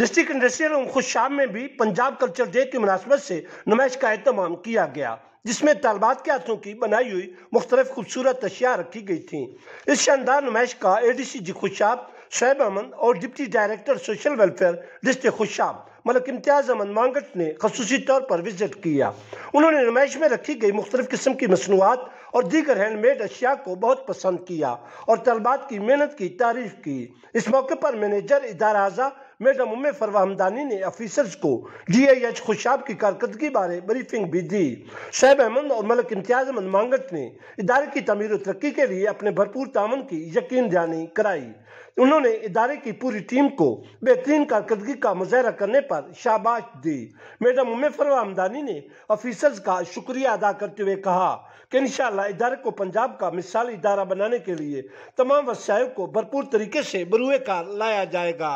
district industrial एवं शाम में भी पंजाब कल्चर डे की मुनासबत से नुमाइश का अहतमाम किया गया जिसमें तलबात के हाथों की बनाई हुई मुख्तलिफ खूबसूरत अशिया रखी गई थी इस शानदार नुमाइश का ए डी सी जी खुशाब शैब अहमद और deputy director social welfare district Khushab Malik Imtiaz Ahmad Mangat ने खसूसी तौर पर विजिट किया उन्होंने नुमाइश में रखी गई मुख्तलिफ किस्म की मसनूआत और दीगर हैंडमेड अशिया को बहुत पसंद किया और तलबात की मेहनत की तारीफ की इस मौके पर मैनेजर इदारा आज़ा मैडम उम्मे फरवा हमदानी ने अफिसर्स को डी आई एच खुशाब की कारकर्दगी बारे ब्रीफिंग भी दी शैब अहमद और मलक इम्तियाज अहमद मांगट ने इदारे की तमीर तरक्की के लिए अपने भरपूर तामन की यकीन दानी कराई उन्होंने इदारे की पूरी टीम को बेहतरीन कारकर्दगी का मुजाहरा करने पर शाबाश दी मैडम उम्मे फरवा हमदानी ने अफिसर्स का शुक्रिया अदा करते हुए कहा कि इन इदारे को पंजाब का मिसाल इदारा बनाने के लिए तमाम वसायों को भरपूर तरीके से बरुए कार लाया जाएगा